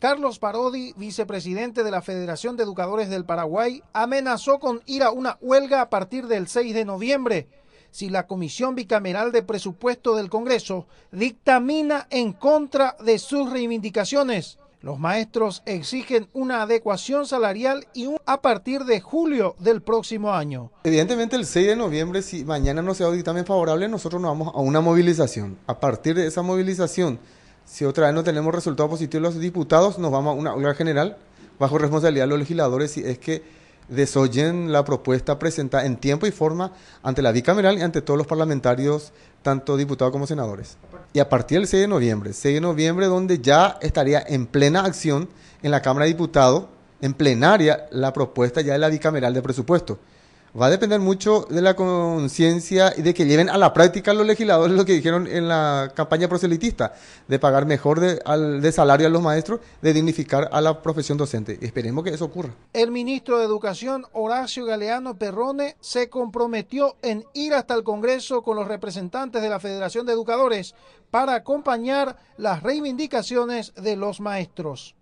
Carlos Parodi, vicepresidente de la Federación de Educadores del Paraguay, amenazó con ir a una huelga a partir del 6 de noviembre si la Comisión Bicameral de Presupuesto del Congreso dictamina en contra de sus reivindicaciones. Los maestros exigen una adecuación salarial y un, a partir de julio del próximo año. Evidentemente el 6 de noviembre, si mañana no se da un dictamen favorable, nosotros nos vamos a una movilización. A partir de esa movilización, si otra vez no tenemos resultados positivos los diputados, nos vamos a una huelga general bajo responsabilidad de los legisladores si es que desoyen la propuesta presentada en tiempo y forma ante la bicameral y ante todos los parlamentarios, tanto diputados como senadores. Y a partir del 6 de noviembre, 6 de noviembre donde ya estaría en plena acción en la Cámara de Diputados, en plenaria, la propuesta ya de la bicameral de presupuesto va a depender mucho de la conciencia y de que lleven a la práctica los legisladores lo que dijeron en la campaña proselitista, de pagar mejor de, salario a los maestros, de dignificar a la profesión docente. Esperemos que eso ocurra. El ministro de Educación, Horacio Galeano Perrone, se comprometió en ir hasta el Congreso con los representantes de la Federación de Educadores para acompañar las reivindicaciones de los maestros.